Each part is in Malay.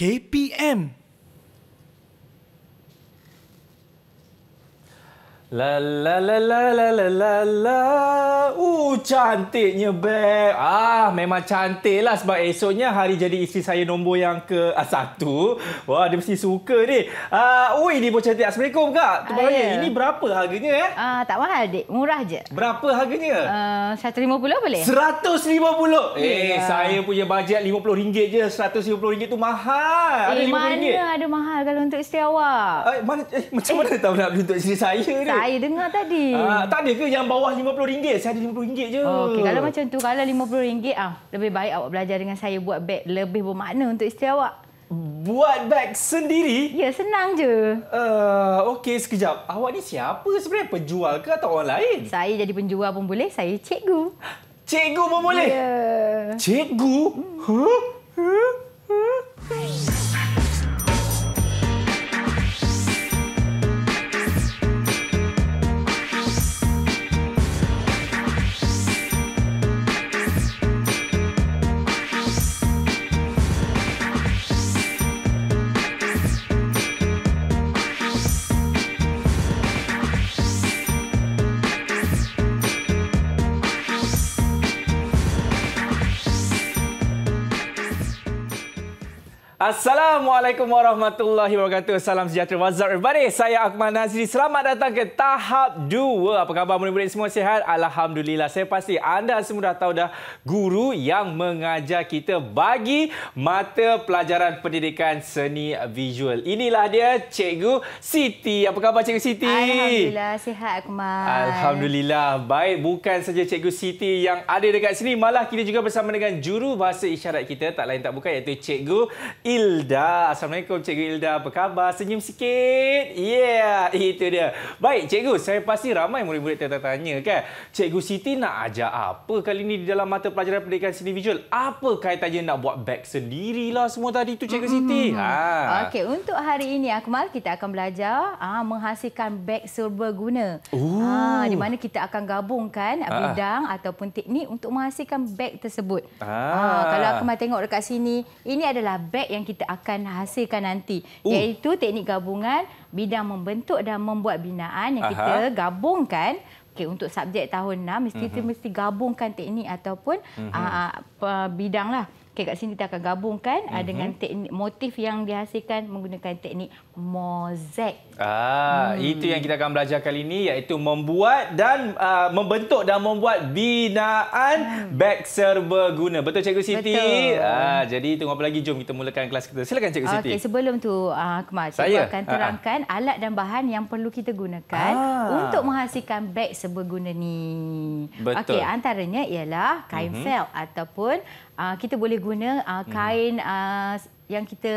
KPM La la la la la la la la Uh, cantiknya beb Ah, memang cantik lah Sebab esoknya hari jadi isteri saya nombor yang ke ah, satu Wah, dia mesti suka ni Ah, ui, ni pun cantik Assalamualaikum, Kak Tumpangnya, ah, ini berapa harganya eh? Ah, tak mahal, dek Murah je Berapa harganya? Ah, RM150 uh, boleh? RM150? Eh, yeah. saya punya bajet RM50 je RM150 tu mahal Eh, ada mana ada mahal kalau untuk isteri awak? Eh, mana, eh macam eh. mana tahu nak beli untuk isteri saya ni? saya ah, dengar tadi. Uh, tak ada ke yang bawah RM50? Saya ada RM50 je. okay. Kalau macam tu, kalau RM50, ah, lebih baik awak belajar dengan saya buat beg lebih bermakna untuk isteri awak. Buat beg sendiri? Ya, senang je. Uh, Okey, sekejap. Awak ni siapa sebenarnya? Penjual ke atau orang lain? Saya jadi penjual pun boleh. Saya cikgu. Cikgu pun boleh? Ya. Yeah. Cikgu? Hmm. Huh? Huh? Huh? Assalamualaikum warahmatullahi wabarakatuh. Salam sejahtera wazir everybody. Saya Akmal Nazri. Selamat datang ke tahap 2. Apa khabar murid-murid semua sihat? Alhamdulillah. Saya pasti anda semua dah tahu dah guru yang mengajar kita bagi mata pelajaran pendidikan seni visual. Inilah dia Cikgu Siti. Apa khabar Cikgu Siti? Alhamdulillah sihat Akmal. Alhamdulillah. Baik bukan saja Cikgu Siti yang ada dekat sini, malah kita juga bersama dengan juru bahasa isyarat kita tak lain tak bukan iaitu Cikgu Ilda. Assalamualaikum Cikgu Ilda. Apa khabar? Senyum sikit. Yeah, itu dia. Baik, Cikgu, saya pasti ramai murid-murid tertanya kan. Cikgu Siti nak ajar apa kali ini di dalam mata pelajaran pendidikan seni visual? Apa kaitannya nak buat beg sendirilah semua tadi tu Cikgu Siti? Mm-hmm. Ha. Okey, untuk hari ini Akmal, kita akan belajar ah menghasilkan beg serba guna. Ah, di mana kita akan gabungkan ha. bidang ataupun teknik untuk menghasilkan beg tersebut. Ah, ah kalau Akmal tengok dekat sini, ini adalah beg yang yang kita akan hasilkan nanti uh. iaitu teknik gabungan bidang membentuk dan membuat binaan yang Aha. kita gabungkan okay, untuk subjek tahun 6 mesti uh mhm. -huh. mesti gabungkan teknik ataupun uh mhm. ah, -huh. Ah, uh, bidanglah. Okey kat sini kita akan gabungkan mm-hmm. dengan mhm. teknik motif yang dihasilkan menggunakan teknik mozaik. Ah hmm. itu yang kita akan belajar kali ini iaitu membuat dan uh, membentuk dan membuat binaan hmm. beg serbaguna. Betul Cikgu Siti? Betul. Ah jadi tunggu apa lagi jom kita mulakan kelas kita. Silakan Cikgu Siti. Okey sebelum tu ah uh, kemas akan ah, terangkan uh-huh. alat dan bahan yang perlu kita gunakan ah. untuk menghasilkan beg serbaguna ni. Okey antaranya ialah kain mm-hmm. felt ataupun uh, kita boleh guna uh, kain uh, yang kita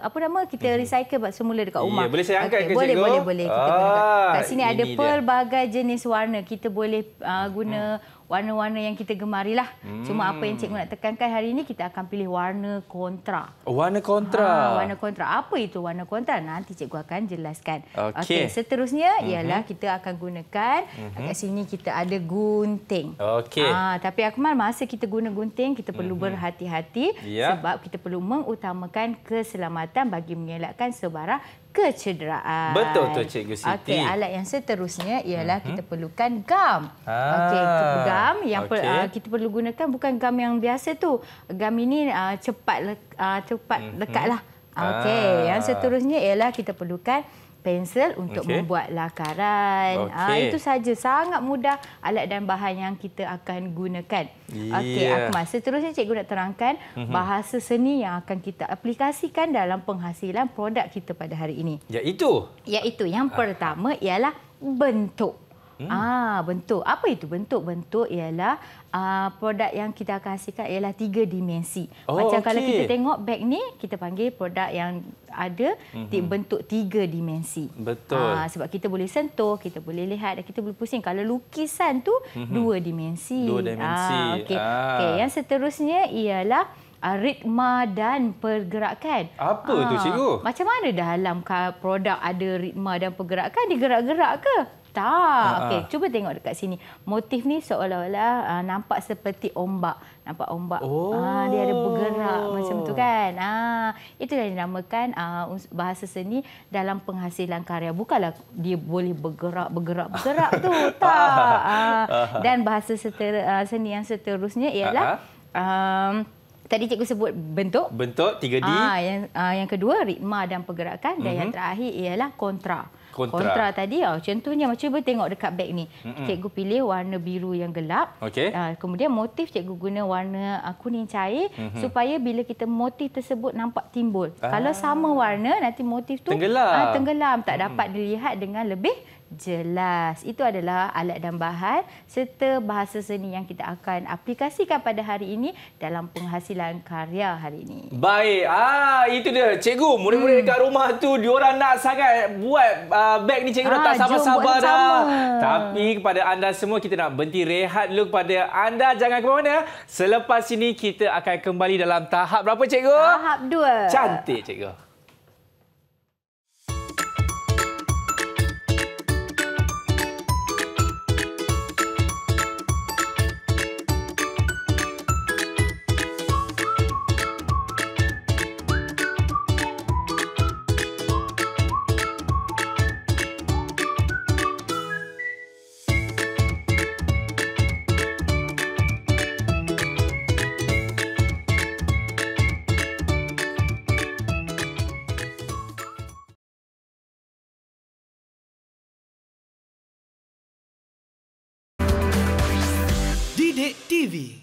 apa nama kita hmm. recycle buat semula dekat rumah. Ya, boleh saya angkat okay, ke boleh, Boleh, boleh, boleh. Ah, kita guna. Kat sini ada pelbagai dia. jenis warna. Kita boleh uh, guna hmm warna-warna yang kita gemari lah. Hmm. Cuma apa yang cikgu nak tekankan hari ini, kita akan pilih warna kontra. Oh, warna kontra. Ha, warna kontra. Apa itu warna kontra? Nanti cikgu akan jelaskan. Okey. Okay, seterusnya mm -hmm. ialah kita akan gunakan, mm -hmm. kat sini kita ada gunting. Okey. Ha, tapi Akmal, masa kita guna gunting, kita perlu mm -hmm. berhati-hati yeah. sebab kita perlu mengutamakan keselamatan bagi mengelakkan sebarang kecederaan. Betul tu cik Siti. Okey, alat yang seterusnya ialah hmm. kita perlukan gam. Ah, okey, gam yang okay. per, uh, kita perlu gunakan bukan gam yang biasa tu. Gam ini uh, cepat le, uh, cepat hmm. dekatlah. Okey, yang seterusnya ialah kita perlukan pensel untuk okay. membuat lakaran. Ah, okay. Ha, itu saja sangat mudah alat dan bahan yang kita akan gunakan. Yeah. Okey, aku masa terusnya cikgu nak terangkan mhm. bahasa seni yang akan kita aplikasikan dalam penghasilan produk kita pada hari ini. Ya itu. Ya itu. Yang ah. pertama ialah bentuk. Hmm. Ah bentuk apa itu bentuk bentuk ialah uh, produk yang kita akan hasilkan ialah tiga dimensi oh, macam okay. kalau kita tengok beg ni kita panggil produk yang ada mm-hmm. bentuk tiga dimensi betul ah, sebab kita boleh sentuh kita boleh lihat dan kita boleh pusing kalau lukisan tu mm-hmm. dua dimensi dua dimensi ah, okay. Ah. okay yang seterusnya ialah ah, ritma dan pergerakan apa ah, tu cikgu macam mana dalam produk ada ritma dan pergerakan digerak-gerak ke tak. Uh-huh. Okey, cuba tengok dekat sini. Motif ni seolah-olah uh, nampak seperti ombak. Nampak ombak. Oh. Uh, dia ada bergerak oh. macam tu kan. Uh, itulah yang dinamakan uh, bahasa seni dalam penghasilan karya. Bukanlah dia boleh bergerak, bergerak, bergerak tu. Tak. Uh, dan bahasa seter, uh, seni yang seterusnya ialah... Um, Tadi cikgu sebut bentuk. Bentuk, 3D. Ah, yang, ah, yang kedua, ritma dan pergerakan. Dan mm-hmm. yang mhm. terakhir ialah kontra kontra. kontra tadi oh contohnya macam cuba tengok dekat beg ni mm -mm. cikgu pilih warna biru yang gelap okey uh, kemudian motif cikgu guna warna uh, kuning cair mm -hmm. supaya bila kita motif tersebut nampak timbul ah. kalau sama warna nanti motif tu tenggelam, uh, tenggelam tak dapat mm -hmm. dilihat dengan lebih Jelas. Itu adalah alat dan bahan serta bahasa seni yang kita akan aplikasikan pada hari ini dalam penghasilan karya hari ini. Baik. Ah, itu dia. Cikgu, murid-murid hmm. dekat rumah tu diorang nak sangat buat uh, beg ni cikgu ah, tak sabar-sabar dah. Tapi kepada anda semua kita nak berhenti rehat dulu kepada anda jangan ke mana. Selepas ini kita akan kembali dalam tahap berapa cikgu? Tahap 2. Cantik cikgu.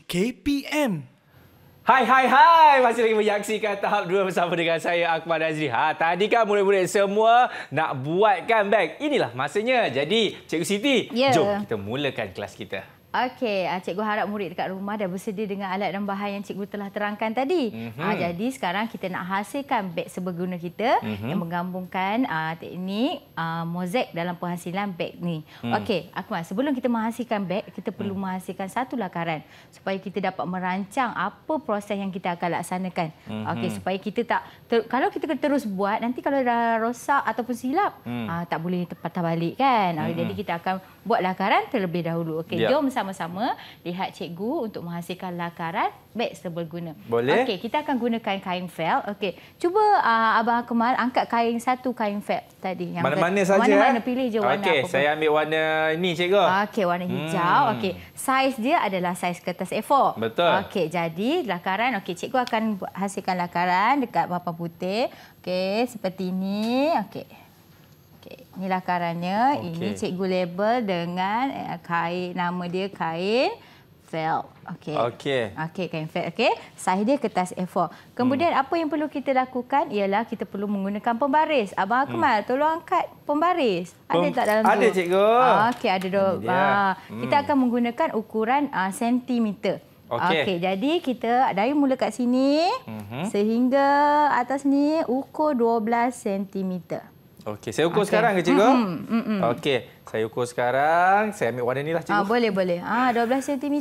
KPM. Hai, hai, hai. Masih lagi menyaksikan tahap 2 bersama dengan saya, Akmal Azri. Ha, tadi kan murid-murid semua nak buat comeback. Inilah masanya. Jadi, Cikgu Siti, yeah. jom kita mulakan kelas kita. Okey, ah, cikgu harap murid dekat rumah dah bersedia dengan alat dan bahan yang cikgu telah terangkan tadi. Mm -hmm. Jadi sekarang kita nak hasilkan beg seberguna kita mm -hmm. yang menggabungkan ah, teknik mozek dalam penghasilan beg ni. Mm. Okey, Akmal, sebelum kita menghasilkan beg, kita hmm. perlu mm. menghasilkan satu lakaran supaya kita dapat merancang apa proses yang kita akan laksanakan. Mm -hmm. Okey, supaya kita tak ter, kalau kita terus buat nanti kalau dah rosak ataupun silap, mm. tak boleh patah balik kan. Mm -hmm. Jadi kita akan buat lakaran terlebih dahulu. Okey, ya. jom sama-sama lihat cikgu untuk menghasilkan lakaran beg serbaguna. Boleh. Okey, kita akan gunakan kain felt. Okey. Cuba uh, abang Kemal angkat kain satu kain felt tadi yang mana-mana saja. Mana-mana mana eh? pilih je warna. Okey, saya pun. ambil warna ini cikgu. Okey, warna hmm. hijau. Hmm. Okey. Saiz dia adalah saiz kertas A4. Betul. Okey, jadi lakaran okey, cikgu akan hasilkan lakaran dekat papan putih. Okey, seperti ini. Okey. Okey, inilah karannya. Okay. Ini cikgu label dengan eh, kain nama dia kain felt. Okey. Okey. Okey, kain felt. Okey. Saiz dia kertas A4. Kemudian hmm. apa yang perlu kita lakukan ialah kita perlu menggunakan pembaris. Abang hmm. Akmal, hmm. tolong angkat pembaris. Ada tak dalam tu? Ada cikgu. Ah, okey, ada dok. Ha. Ah, hmm. Kita akan menggunakan ukuran uh, sentimeter. Okey. Okey, jadi kita dari mula kat sini hmm. sehingga atas ni ukur 12 sentimeter. Okey, saya ukur okay. sekarang ke cikgu? Mm -hmm. mm -hmm. Okey, saya ukur sekarang. Saya ambil warna ni lah cikgu. Ah, boleh, boleh. Ah, 12 cm.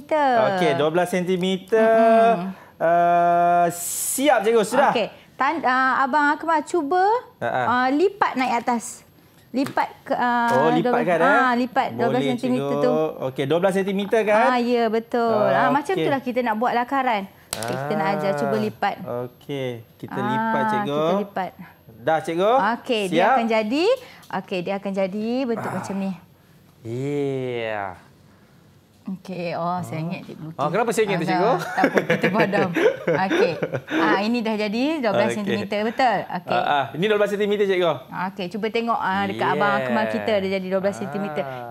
Okey, 12 cm. Mm -hmm. uh, siap cikgu, sudah. Okey. uh, abang Akmal cuba uh -huh. uh, lipat naik atas. Lipat ke uh, Oh, lipat kan? Eh? Ah, lipat 12 cm tu. Okey, 12 cm kan? Ah, ya, betul. Oh, ah, macam okay. lah kita nak buat lakaran. Ah, kita nak ajar cuba lipat. Okey, kita ah, lipat cikgu. Kita lipat. Dah cikgu. Okey, dia akan jadi Okey, dia akan jadi bentuk ah. macam ni. Yeah. Okey, oh hmm. sengit dik putih. Oh, kenapa sengit ah, tu cikgu? Tak apa, kita bodoh. Okey. Ah, ini dah jadi 12 okay. cm betul? Okey. Ah, ah, ini 12 cm cikgu. Okey, cuba tengok ah dekat yeah. abang Akmal kita dah jadi 12 ah. cm.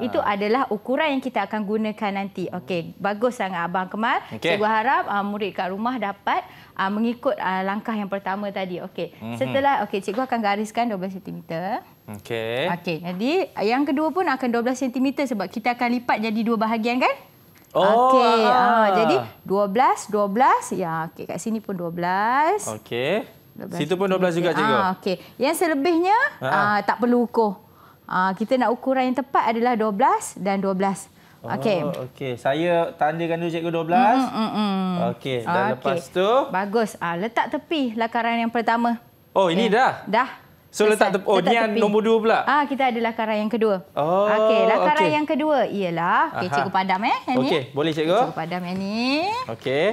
Itu adalah ukuran yang kita akan gunakan nanti. Okey, bagus sangat abang Akmal. Okay. Cikgu harap ah, murid kat rumah dapat uh, mengikut uh, langkah yang pertama tadi. Okey. Mm -hmm. Setelah okey cikgu akan gariskan 12 cm. Okey. Okey. Jadi yang kedua pun akan 12 cm sebab kita akan lipat jadi dua bahagian kan? Oh. Okey. Uh, jadi 12 12 ya okey kat sini pun 12. Okey. Situ pun 12 juga cikgu. Ah, okey. Yang selebihnya uh ha. -huh. tak perlu ukur. Uh, kita nak ukuran yang tepat adalah 12 dan 12. Ah, okey. Oh, okey. Saya tandakan dulu cikgu 12. Mm, mm, mm, mm. Okey. Dan okay. lepas tu bagus. Ah letak tepi lakaran yang pertama. Oh, ini ya. dah. Dah. So Selesai. letak tepi. Oh, ni yang nombor 2 pula. Ah kita ada lakaran yang kedua. Oh, okey. Lakaran okay. yang kedua ialah okey cikgu padam eh. Okey, boleh cikgu. Cikgu padam yang ni. Okey.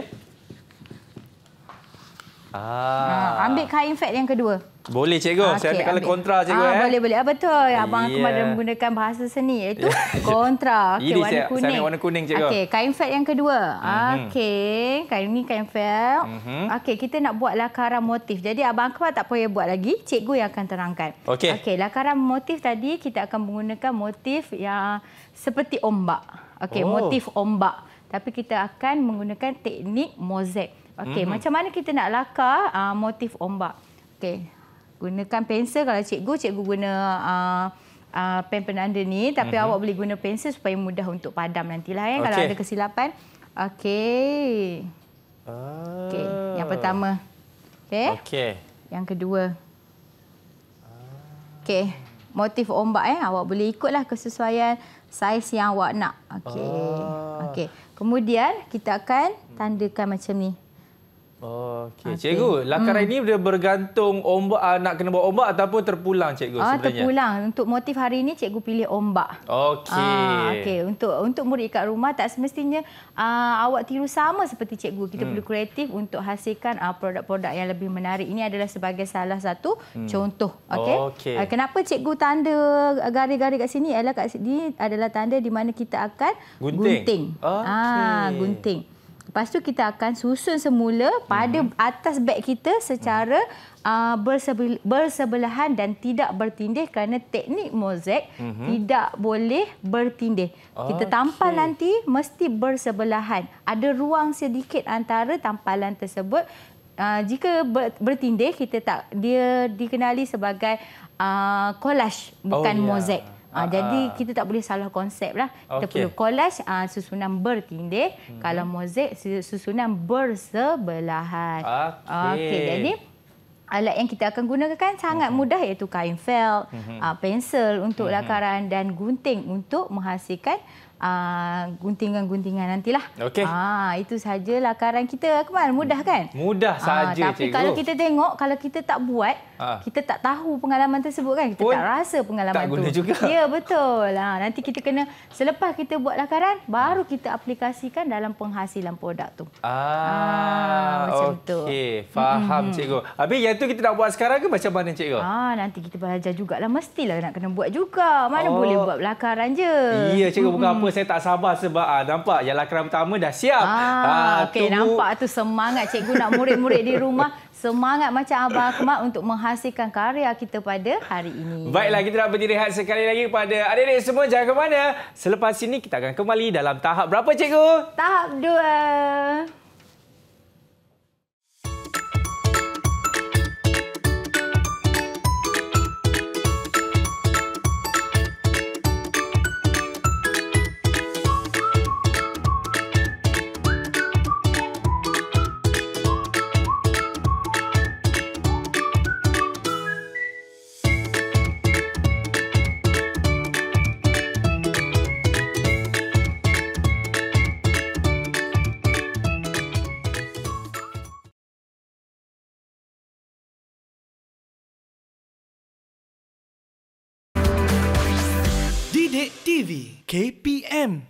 Ah. Ah, ambil kain fat yang kedua. Boleh cikgu. okay, Saya ambil kalau kontra cikgu. Ah, eh. Boleh, boleh. Ah, betul. Ya. Abang yeah. kemarin menggunakan bahasa seni. Itu kontra. Okay, Ini warna kuning. Saya warna kuning cikgu. Okay, kain fat yang kedua. Mm -hmm. Okey. Kain ni kain fat. Mm -hmm. Okey, kita nak buat lakaran motif. Jadi Abang Akbar tak payah buat lagi. Cikgu yang akan terangkan. Okey. Okay, lakaran motif tadi kita akan menggunakan motif yang seperti ombak. Okey, oh. motif ombak. Tapi kita akan menggunakan teknik mozaik. Okey, mm-hmm. macam mana kita nak lakar uh, motif ombak? Okey. Gunakan pensel kalau cikgu, cikgu guna uh, uh, pen penanda ni tapi mm-hmm. awak boleh guna pensel supaya mudah untuk padam nantilah ya eh, okay. kalau ada kesilapan. Okey. Uh. Okey, ah. yang pertama. Okey. Okey. Yang kedua. Okey, motif ombak eh awak boleh ikutlah kesesuaian saiz yang awak nak. Okey. Uh. Okey. Kemudian kita akan tandakan macam ni. Okey, cikgu, lakaran hmm. ini dia bergantung ombak ah, nak kena bawa ombak ataupun terpulang cikgu ah, sebenarnya. terpulang. Untuk motif hari ini cikgu pilih ombak. Okey. Ah, okey, untuk untuk murid kat rumah tak semestinya ah, awak tiru sama seperti cikgu. Kita hmm. perlu kreatif untuk hasilkan ah, produk-produk ah, yang lebih menarik. Ini adalah sebagai salah satu hmm. contoh, okey. Okay. Ah, kenapa cikgu tanda garis-garis kat sini? Ialah kat sini adalah tanda di mana kita akan gunting. gunting. Okay. Ah, gunting. Lepas tu kita akan susun semula pada hmm. atas beg kita secara mhm. uh, bersebelahan dan tidak bertindih kerana teknik mozaik hmm. tidak boleh bertindih. Okay. Kita tampal nanti mesti bersebelahan. Ada ruang sedikit antara tampalan tersebut. Uh, jika ber, bertindih kita tak dia dikenali sebagai uh, collage bukan oh, yeah. mozaik. Ha, ha, jadi ha. kita tak boleh salah konsep lah. Kita okay. perlu collage ha, susunan bertindih. Hmm. Kalau mozaik susunan bersebelahan. Okey. Okay, jadi alat yang kita akan gunakan sangat hmm. mudah iaitu kain felt, hmm. ha, pensel untuk hmm. lakaran dan gunting untuk menghasilkan guntingan-guntingan nantilah. Okay. Ha, itu sahaja lakaran kita, Akmal. Mudah kan? Mudah sahaja, ha, tapi cikgu. Tapi kalau kita tengok, kalau kita tak buat, ha. kita tak tahu pengalaman tersebut kan kita Pun tak rasa pengalaman tak guna tu juga. ya betul ha, nanti kita kena selepas kita buat lakaran baru ha. kita aplikasikan dalam penghasilan produk tu ah ha, macam okay. tu faham hmm. cikgu Abi yang tu kita nak buat sekarang ke macam mana cikgu ah ha, nanti kita belajar jugalah mestilah nak kena buat juga mana oh. boleh buat lakaran je ya cikgu bukan hmm. apa saya tak sabar sebab ha, nampak yang lakaran pertama dah siap ah ha, ha, okey nampak tu semangat cikgu nak murid-murid di rumah semangat macam Abang Akmat untuk menghasilkan karya kita pada hari ini. Baiklah, kita dapat dilihat sekali lagi kepada adik-adik semua. Jangan ke mana. Selepas ini kita akan kembali dalam tahap berapa, cikgu? Tahap dua. KPM.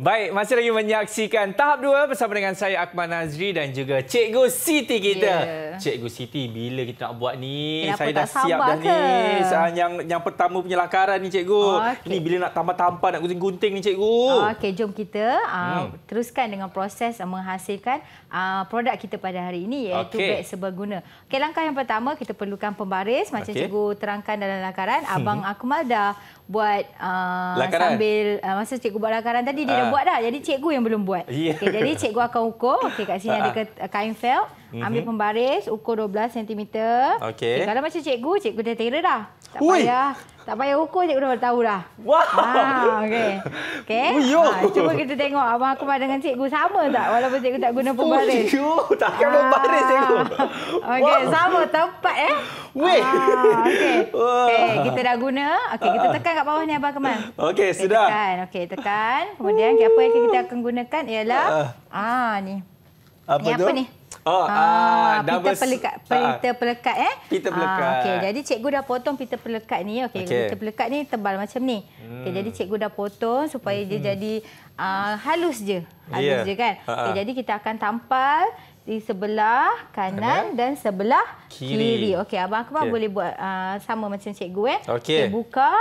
Baik, masih lagi menyaksikan tahap dua bersama dengan saya Akmal Nazri dan juga Cikgu Siti kita. Yeah. Cikgu Siti, bila kita nak buat ni? Kenapa saya dah siap dah ke? ni. Yang yang pertama punya lakaran ni Cikgu. Oh, okay. Ini bila nak tambah-tambah, nak gunting-gunting ni Cikgu. Okey, jom kita uh, hmm. teruskan dengan proses menghasilkan uh, produk kita pada hari ini iaitu okay. beg seberguna. Okey, langkah yang pertama kita perlukan pembaris. Macam okay. Cikgu terangkan dalam lakaran, hmm. Abang Akmal dah buat uh, sambil uh, masa Cikgu buat lakaran tadi, dia uh. dah buat dah. Jadi cikgu yang belum buat. Yeah. Okay, jadi cikgu akan ukur. Okey kat sini ada kain felt. Mhm. Ambil mm -hmm. pembaris, ukur 12 cm. Okey. Okay, kalau macam cikgu, cikgu dah tera dah. Tak Ui. payah. Tak payah ukur je dah tahu dah. Wah. Wow. Ah, ha, okey. Okey. Ha, cuba kita tengok abang aku dengan cikgu sama tak walaupun cikgu tak guna oh, pembaris. Oh, tak guna pembaris ha. cikgu. Okey, wow. sama tempat eh. Weh. Ha, okey. Okey, kita dah guna. Okey, kita tekan kat bawah ni abang Kemal. Okey, okay, sudah. Tekan. Okey, tekan. Kemudian okay, apa yang kita akan gunakan ialah ah ha, ni. Apa ni tu? Apa ni? Oh, ah, ah, pita pelekat, ah, ah. pita eh? ah, pelekat eh? Pita pelekat. Ah, okay. Jadi cikgu dah potong pita pelekat ni. Okey, okay. pita pelekat ni tebal macam ni. Hmm. Okay, jadi cikgu dah potong supaya hmm. dia jadi uh, halus je. Halus yeah. je kan? Okay, ah. Jadi kita akan tampal di sebelah kanan Anak? dan sebelah kiri. kiri. Okey, abang kau okay. boleh buat uh, sama macam cikgu eh. Okey. Okay, buka.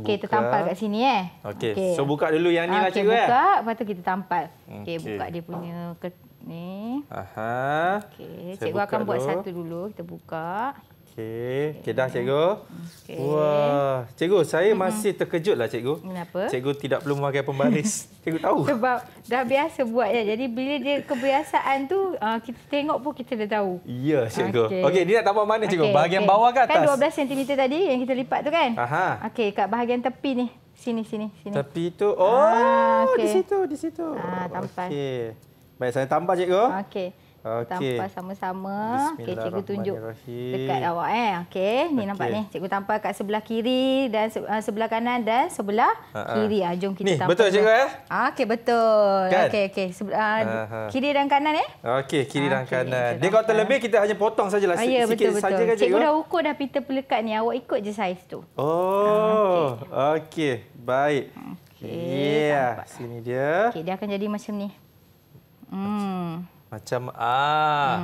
Okey, kita tampal kat sini eh. Okey. Okay. So buka dulu yang ni lah okay, cikgu eh. Okey, buka, lepas tu kita tampal. Okey, okay. buka dia punya ni. Aha. Okey, cikgu akan dulu. buat satu dulu. Kita buka. Okey. Okey dah cikgu. Okay. Wah, cikgu saya mhm. masih terkejutlah cikgu. Kenapa? Cikgu tidak perlu memakai pembaris. cikgu tahu. Sebab dah biasa buat ya. Jadi bila dia kebiasaan tu ah, kita tengok pun kita dah tahu. Ya cikgu. Okey, okay, dia nak tambah mana cikgu? Okay, bahagian okay. bawah ke atas? Kan 12 cm tadi yang kita lipat tu kan? Aha. Okey, kat bahagian tepi ni. Sini sini sini. Tepi tu. Oh, ah, okay. di situ, di situ. Ah, tampan. Okey. Baik, saya tambah cikgu. Okey. Okay. Tampar sama-sama. Okey, cikgu tunjuk dekat awak eh. Okey, ni okay. nampak ni. Cikgu tampar kat sebelah kiri dan eh, sebelah kanan dan sebelah uh-huh. kiri. Ah, jom kita ni, tampar. betul cikgu eh? Ah, okey, betul. Kan? Okey, okey. Sebe- uh, ah, uh-huh. Kiri dan kanan eh? Okey, kiri okay, dan ah, kanan. Dia kalau terlebih kita hanya potong sajalah uh, yeah, sikit saja kan cikgu. Cikgu dah ukur dah pita pelekat ni. Awak ikut je saiz tu. Oh. okey. Okay. Baik. Okey. Yeah. Sini dia. Okey, dia akan jadi macam ni. Hmm. Macam ah.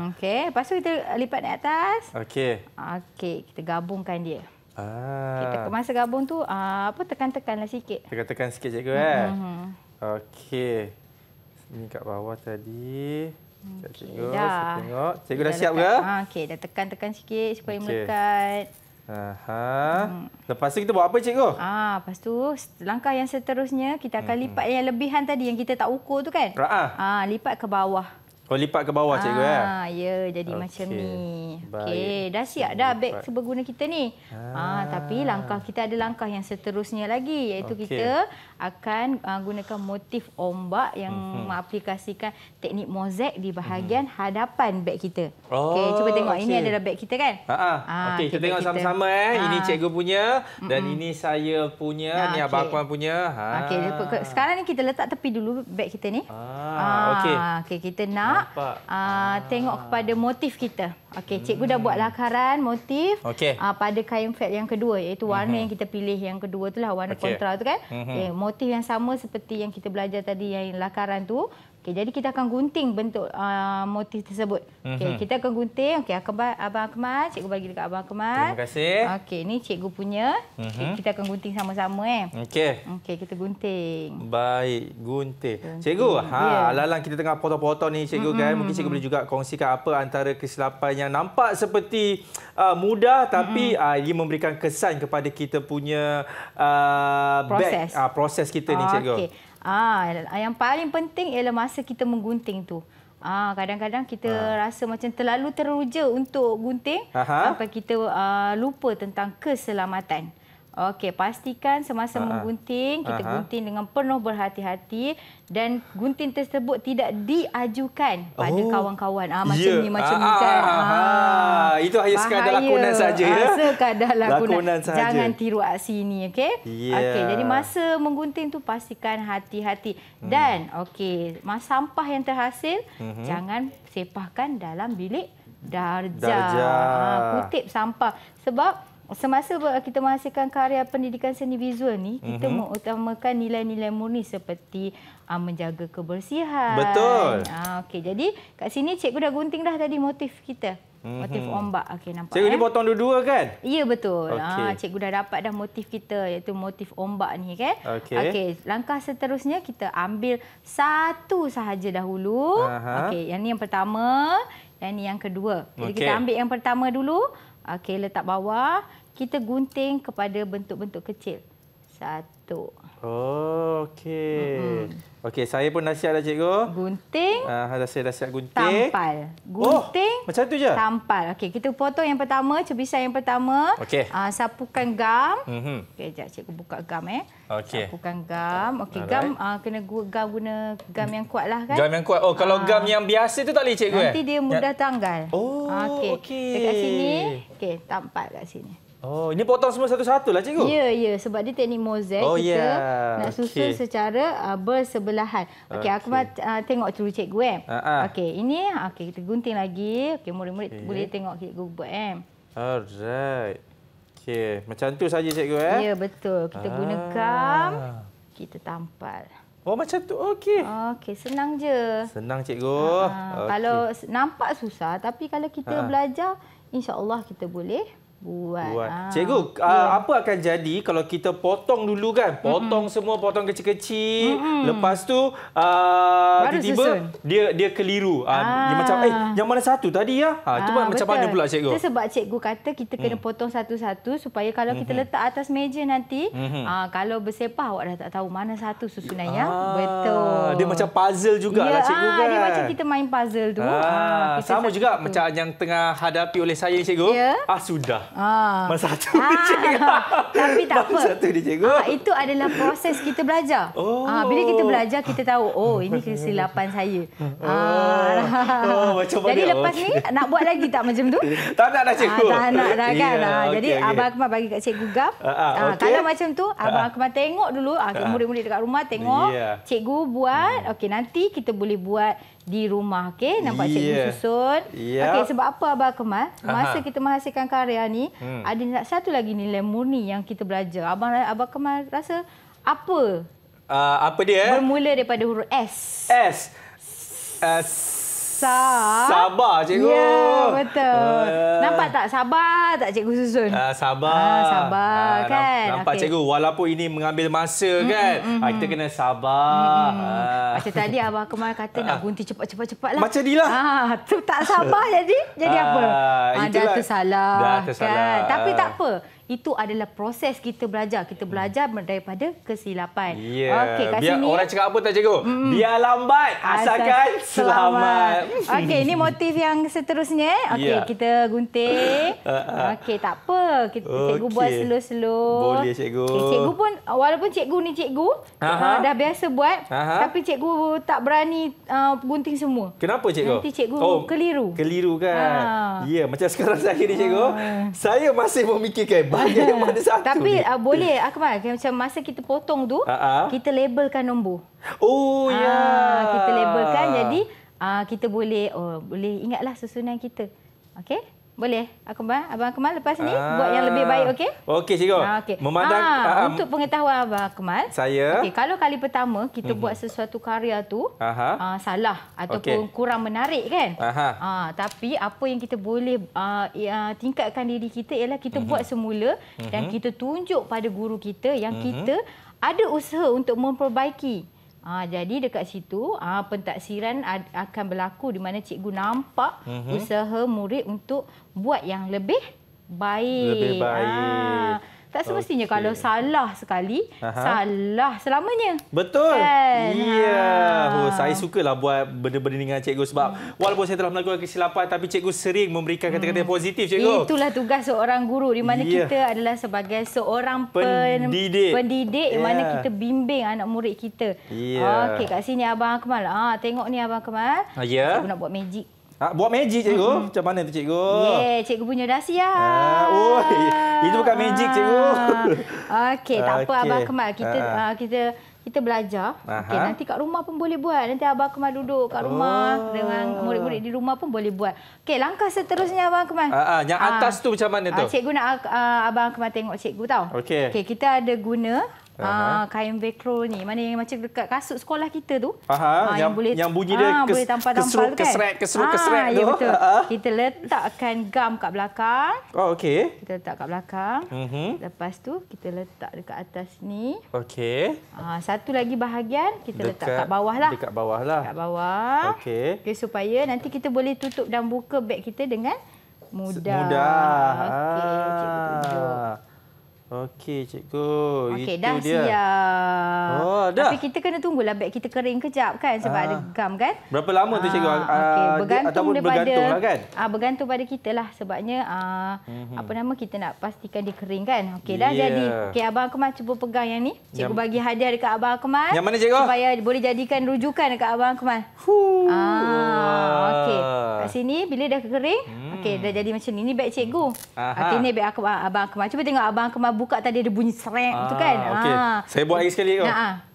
Hmm, okey, lepas tu kita lipat naik atas. Okey. Okey, kita gabungkan dia. Ah. Kita masa gabung tu ah, apa tekan-tekanlah sikit. Tekan-tekan sikit cikgu eh. Mm -hmm. Okey. Ini kat bawah tadi. Okay, cikgu, dah. cikgu tengok. Cikgu dah, dah siap tekan. ke? Ha, okey, dah tekan-tekan sikit supaya okay. melekat. Aha. Hmm. Lepas tu kita buat apa cikgu? Ah, lepas tu langkah yang seterusnya kita akan hmm. lipat yang lebihan tadi yang kita tak ukur tu kan? Ah. ah, lipat ke bawah. Oh lipat ke bawah cikgu eh? ah, ya. ya jadi okay. macam ni. Okey, dah siap dah beg seberguna kita ni. Ah. ah, tapi langkah ah. kita ada langkah yang seterusnya lagi iaitu okay. kita akan uh, gunakan motif ombak yang hmm. mengaplikasikan teknik mozaik di bahagian hmm. hadapan beg kita. Oh, okay, cuba tengok okay. ini adalah beg kita kan? Ha, ha. ah. Okey, kita tengok sama-sama eh. Ha. Ini cikgu punya dan mm ini saya punya, ha, ni okay. abang puan punya. Ha. Okey, sekarang ni kita letak tepi dulu beg kita ni. Ha. Ha. Okey. Okey, kita nak uh, ha. tengok kepada motif kita. Okey, cikgu hmm. dah buat lakaran motif okay. uh, ah, pada kain felt yang kedua iaitu warna mm -hmm. yang kita pilih yang kedua itulah warna okay. kontra tu kan. Mm -hmm. Eh, okay, motif yang sama seperti yang kita belajar tadi yang lakaran tu. Okey, jadi kita akan gunting bentuk uh, motif tersebut. Okey, mm -hmm. kita akan gunting. Okey, abang Akmal, cikgu bagi dekat abang Akmal. Terima kasih. Okey, ni cikgu punya. Mm -hmm. okay, kita akan gunting sama-sama eh. Okey. Okey, kita gunting. Baik, gunting. gunting. Cikgu, ha, alalang ya. kita tengah potong-potong ni cikgu mm -hmm. kan. Mhm, Mungkin cikgu mhm. boleh juga kongsikan apa antara kesilapan yang nampak seperti uh, mudah tapi mm -hmm. uh, ia memberikan kesan kepada kita punya uh, proses. Back, uh, proses kita oh, ni cikgu. Okey. Ah, yang paling penting ialah masa kita menggunting tu. Ah, kadang-kadang kita ah. rasa macam terlalu teruja untuk gunting Aha. sampai kita uh, lupa tentang keselamatan. Okey, pastikan semasa menggunting, kita gunting dengan penuh berhati-hati dan gunting tersebut tidak diajukan pada oh. kawan-kawan. Oh. Ah, macam yeah. ni, macam ah. ni kan. Ah, ah, ah. ah. Itu hanya sekadar lakonan saja. Ya? Sekadar lakonan. lakonan sahaja. Jangan tiru aksi ini, okey? Yeah. Okey, jadi masa menggunting tu pastikan hati-hati. Hmm. Dan, okey, masa sampah yang terhasil, hmm. jangan sepahkan dalam bilik darjah. Darja. Ah, kutip sampah. Sebab Semasa kita menghasilkan karya pendidikan seni visual ni, kita mm-hmm. mengutamakan nilai-nilai murni seperti uh, menjaga kebersihan. Betul. Uh, okey, jadi kat sini cikgu dah gunting dah tadi motif kita. Mhm. Motif mm-hmm. ombak. Okay, nampak. Cikgu ni eh? potong dua-dua kan? Ya, betul. Ah, okay. uh, cikgu dah dapat dah motif kita iaitu motif ombak ni, kan? Okay. Okay. langkah seterusnya kita ambil satu sahaja dahulu. Okay, yang ni yang pertama, yang ni yang kedua. Jadi okay. kita ambil yang pertama dulu. Okey, letak bawah kita gunting kepada bentuk-bentuk kecil. Satu. Oh, okey. Mm-hmm. Okey, saya pun dah siap dah cikgu. Gunting. Ah, uh, dah saya dah siap gunting. Tampal. Oh, gunting. Oh, macam tu je. Tampal. Okey, kita potong yang pertama, cebisan yang pertama. Okey. Ah, uh, sapukan gam. Mhm. Okey, jap cikgu buka gam eh. Okey. Sapukan gam. Okey, gam ah uh, kena gua, gam guna gam yang kuat lah kan. Gam yang kuat. Oh, kalau uh, gam yang biasa tu tak boleh cikgu eh? nanti eh. dia mudah ya. tanggal. Oh, ah, okey. Okay. Dekat sini. Okey, tampal kat sini. Oh, ini potong semua satu-satu lah cikgu? Ya, ya. Sebab dia teknik mozaik. Oh, ya. Yeah. Nak susun okay. secara uh, bersebelahan. Okey, okay. aku uh, tengok dulu cikgu. Eh. Uh ah, -huh. Ah. Okey, ini. Okay, kita gunting lagi. Okey, murid-murid okay. boleh tengok cikgu buat. Eh. Alright. Okey, macam tu saja cikgu. Eh. Ya, betul. Kita ah. guna gam. Kita tampal. Oh, macam tu. Okey. Okey, senang je. Senang cikgu. Uh ah, -huh. okay. Kalau nampak susah, tapi kalau kita uh -huh. belajar, insyaAllah kita boleh. Buat. buat. Ha. Cikgu, buat. Ah, apa akan jadi kalau kita potong dulu kan? Potong mm -hmm. semua, potong kecil-kecil. Mm -hmm. Lepas tu, ah, tiba-tiba uh, dia dia keliru. Ah. Dia macam, eh, yang mana satu tadi ya? Ha, itu ah, macam betul. mana pula cikgu? Itu sebab cikgu kata kita kena mm. potong satu-satu supaya kalau kita mm -hmm. letak atas meja nanti, mm -hmm. uh, kalau bersepah awak dah tak tahu mana satu susunannya. Ah. Betul. Dia macam puzzle juga yeah. Ya, cikgu kan? Dia macam kita main puzzle tu. Ah. Ha, sama juga itu. macam yang tengah hadapi oleh saya cikgu. Yeah. Ah, sudah. Ah. Masa satu ah. dia cikgu. Tapi tak apa. Masa satu dia cikgu. Ah, itu adalah proses kita belajar. Oh. Ah, bila kita oh. belajar, kita tahu, oh ini kesilapan saya. Oh. Ah. Oh. Oh, jadi dia. lepas ni, nak buat lagi tak macam tu? tak nak dah cikgu. Ah, tak nak dah kan. Yeah, ah, jadi okay. Abang Akmal bagi kat cikgu gap. Ah, ah, ah okay. Kalau macam tu, ah, Abang ah. Akmal tengok dulu. Ah, ah Murid-murid dekat rumah tengok. Yeah. Cikgu buat. Hmm. Okey, nanti kita boleh buat di rumah okay, nampak yeah. cikgu susun yeah. okey sebab apa abah kemal masa Aha. kita menghasilkan karya ni hmm. ada satu lagi nilai murni yang kita belajar abang abah kemal rasa apa uh, apa dia eh? bermula daripada huruf s s uh, besar. Sabar, cikgu. Ya, betul. Uh, nampak tak sabar tak cikgu susun? Uh, sabar. Uh, sabar, uh, kan? Nampak, okay. cikgu. Walaupun ini mengambil masa, mm-hmm, kan? Mm-hmm. Kita kena sabar. Mm-hmm. Uh. Macam tadi Abah Kemal kata nak gunti cepat-cepat-cepatlah. Macam ni lah. Uh, tak sabar jadi? Jadi uh, apa? Uh, dah tersalah. Dah tersalah. Kan? Uh. Tapi tak apa itu adalah proses kita belajar. Kita hmm. belajar daripada kesilapan. Ya. Okay, Biar ni. orang cakap apa tak cikgu? Mm. Biar lambat asalkan selamat. selamat. Okey, ini motif yang seterusnya. Okey, ya. kita gunting. Ah, ah. Okey, tak apa. Kita, okay. Cikgu buat slow-slow. Boleh, cikgu. Okay, cikgu pun, walaupun cikgu ni cikgu, Aha. Ah, dah biasa buat. Aha. Tapi cikgu tak berani uh, gunting semua. Kenapa cikgu? Nanti cikgu oh, keliru. Keliru kan? Ya, yeah, macam sekarang saya ni cikgu. Ha. Saya masih memikirkan bahagian yang mana satu Tapi ni? Uh, boleh Akmal ah, Macam masa kita potong tu uh-huh. Kita labelkan nombor Oh uh, ya Kita labelkan Jadi uh, kita boleh oh, Boleh ingatlah susunan kita Okay boleh. Aku Kemal, Abang Kemal lepas ni Aa. Ah. buat yang lebih baik okey? Okey cikgu. Ha, ah, okay. Memandang ha, uh, untuk pengetahuan Abang Kemal. Saya. Okey, kalau kali pertama kita hmm. buat sesuatu karya tu uh, salah ataupun okay. kurang menarik kan? Aha. Uh, tapi apa yang kita boleh uh, uh, tingkatkan diri kita ialah kita hmm. buat semula hmm. dan mhm. kita tunjuk pada guru kita yang hmm. kita ada usaha untuk memperbaiki. Ha, jadi dekat situ ha, pentaksiran akan berlaku di mana cikgu nampak uh-huh. usaha murid untuk buat yang lebih baik. Lebih baik. Ha. Tak semestinya okay. kalau salah sekali, Aha. salah selamanya. Betul. Kan? Ya. Ha. Oh, saya sukalah buat benda-benda dengan cikgu sebab hmm. walaupun saya telah melakukan kesilapan tapi cikgu sering memberikan kata-kata hmm. positif cikgu. Itulah tugas seorang guru di mana ya. kita adalah sebagai seorang pendidik. Pendidik di mana kita bimbing anak murid kita. Ya. Okey, kat sini abang Kemal. Ah, tengok ni abang Kemal. Ah, ya. Saya nak buat magic. Ha, buat magic cikgu. Mm -hmm. Macam mana tu cikgu? Yeah, cikgu punya rahsia. Ah, ha, oi. Itu bukan magic cikgu. Ah. Okey, tak apa okay. abang Kemal. Kita uh kita kita belajar. Okay, nanti kat rumah pun boleh buat. Nanti abang Kemal duduk kat rumah oh. dengan murid-murid di rumah pun boleh buat. Okey, langkah seterusnya abang Kemal. Uh ah, -huh. yang atas uh. tu macam mana tu? Uh, cikgu nak uh, abang Kemal tengok cikgu tahu. Okey, okay, kita ada guna Ha, kain velcro ni. Mana yang macam dekat kasut sekolah kita tu. Aha, ha, yang, yang, boleh, yang bunyi dia ha, kes, tampal -tampal keseruk, kan? keseruk, keseruk, keseruk, ha, ya keseruk tu. Ya kita letakkan gam kat belakang. Oh, okey. Kita letak kat belakang. Mm -hmm. Lepas tu, kita letak dekat atas ni. Okay. Ha, satu lagi bahagian, kita dekat, letak kat bawah lah. Dekat bawah lah. Dekat bawah. Okay. Okay, supaya nanti kita boleh tutup dan buka beg kita dengan mudah. Mudah. Okay. cikgu tunjuk. Okey, cikgu. Okey, dah dia. siap. Oh, dah. Tapi kita kena tunggulah beg kita kering kejap kan sebab ah. ada gam kan. Berapa lama ah. tu cikgu? Ah, okay. Ah, bergantung dia, daripada, bergantung lah kan? Ah, bergantung pada kita lah sebabnya ah, mm -hmm. apa nama kita nak pastikan dia kering kan. Okey dah ya. jadi. Okey, Abang Akmal cuba pegang yang ni. Cikgu yang, bagi hadiah dekat Abang Akmal. Yang mana cikgu? Supaya boleh jadikan rujukan dekat Abang Akmal. Huh. Ah, Okey, kat sini bila dah kering. Hmm. Okey, hmm. dah jadi macam ni. Ni beg cikgu. Okey, ni beg aku, abang Akmal. Cuba tengok abang Akmal buka tadi ada bunyi serak tu ah, kan. Okay. Ha. Ah. Saya buat lagi sekali. Ha.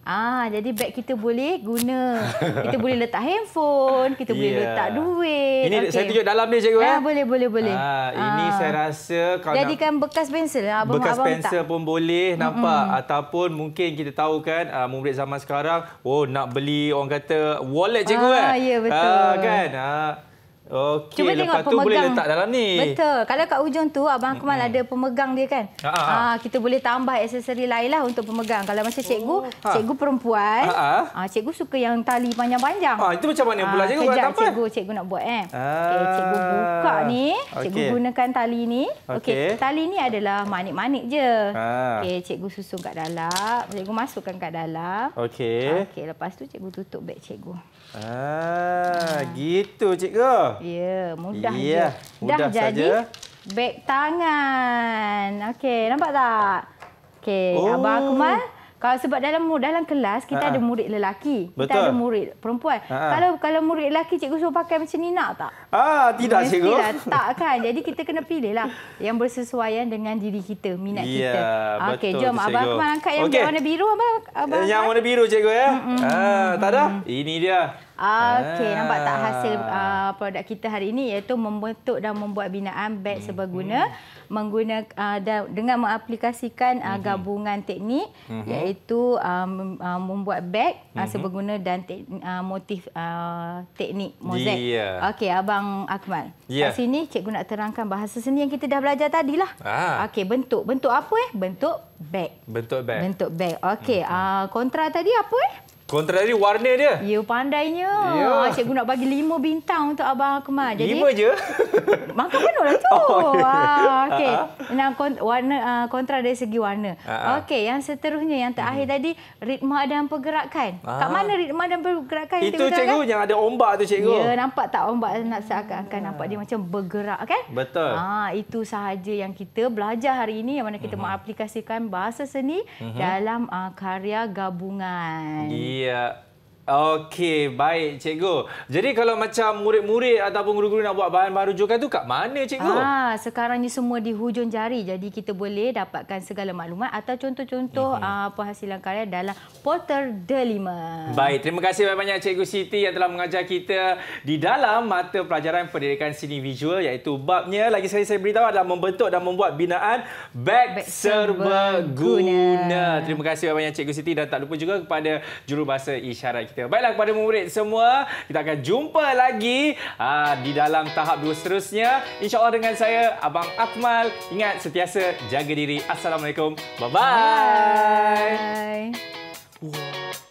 Ah, jadi beg kita boleh guna. Kita boleh letak handphone, kita yeah. boleh ya. letak duit. Ini okay. saya tunjuk dalam ni cikgu ya. Eh, boleh boleh boleh. Ah, ini ah. saya rasa kalau Jadi kan bekas pensel abang abang tak. Bekas pensel pun boleh nampak mm -mm. ataupun mungkin kita tahu kan uh, murid zaman sekarang oh nak beli orang kata wallet cikgu ah, kan. Ah ya betul. Ah kan. Ah. Okay, Cuba lepas tengok tu pemegang. boleh letak dalam ni. Betul. Kalau kat hujung tu Abang Kemal mm -hmm. ada pemegang dia kan? Ha, ha. Ha, kita boleh tambah aksesori lain lah untuk pemegang. Kalau macam cikgu, oh, ha. cikgu perempuan, ha, ha. Ha, cikgu suka yang tali panjang-panjang. Itu macam mana pula cikgu nak tambah? Cikgu, cikgu nak buat. Eh? Okay, cikgu buka ni. Cikgu okay. gunakan tali ni. Okay. Okay. Tali ni adalah manik-manik je. Okay, cikgu susun kat dalam. Cikgu masukkan kat dalam. Okay. Okay, lepas tu cikgu tutup beg cikgu. Ah, gitu cikgu. Ya, mudah ya, je. Mudah Dah jadi saja. beg tangan. Okey, nampak tak? Okey, oh. Abang Akmal. Kalau sebab dalam dalam kelas kita Aa. ada murid lelaki, Betul. kita ada murid perempuan. Aa. Kalau kalau murid lelaki cikgu suruh pakai macam ni nak tak? Ah, tidak Mesti cikgu. Lah, tak kan. Jadi kita kena pilihlah yang bersesuaian dengan diri kita, minat yeah, kita. Okey, jom tu, abang Akmal angkat yang okay. warna biru abang. abang yang warna biru cikgu ya. Mm -mm. Ah, tak ada. Mm Ini dia. Okey, nampak tak hasil uh, produk kita hari ini iaitu membentuk dan membuat binaan beg hmm. serbaguna hmm. menggunakan uh, dan dengan mengaplikasikan uh, gabungan teknik hmm. iaitu uh, membuat beg hmm. uh, serbaguna dan te uh, motif uh, teknik mozaik. Yeah. Okey, abang Akmal. Yeah. sini cikgu nak terangkan bahasa seni yang kita dah belajar tadilah. Ah. Okey, bentuk. Bentuk apa eh? Bentuk beg. Bentuk beg. Bentuk beg. Okey, hmm. uh, kontra tadi apa eh? Kontra Contrary warna dia. Ya, pandainya. Ya. Ah, cikgu nak bagi lima bintang untuk Abang Akmal. Jadi, lima je? Makan penuh lah tu. Oh, okay. Ya. Ah, okay. Uh-huh. Ah, Kont- warna, uh, kontra dari segi warna. Uh-huh. Okey, yang seterusnya, yang terakhir uh tadi, ritma dan pergerakan. Uh-huh. Kat mana ritma dan pergerakan? Itu cikgu kan? yang ada ombak tu cikgu. Ya, nampak tak ombak nak seakan-akan. Nampak dia macam bergerak kan? Betul. Ha, itu sahaja yang kita belajar hari ini yang mana kita uh mengaplikasikan bahasa seni uh dalam uh, karya gabungan. Yeah. the uh, Okey, baik cikgu. Jadi kalau macam murid-murid ataupun guru-guru nak buat bahan baru rujukan tu kat mana cikgu? Ha, sekarang ni semua di hujung jari. Jadi kita boleh dapatkan segala maklumat atau contoh-contoh mm -hmm. apa ah, hasilan karya dalam Potter Delima. Baik, terima kasih banyak-banyak cikgu Siti yang telah mengajar kita di dalam mata pelajaran pendidikan seni visual iaitu babnya lagi sekali saya beritahu adalah membentuk dan membuat binaan beg serbaguna. Terima kasih banyak-banyak cikgu Siti dan tak lupa juga kepada jurubahasa isyarat kita kata. Baiklah kepada murid semua, kita akan jumpa lagi ha, di dalam tahap dua seterusnya. InsyaAllah dengan saya, Abang Akmal. Ingat, setiasa jaga diri. Assalamualaikum. Bye-bye. Bye. -bye. Bye. Wow.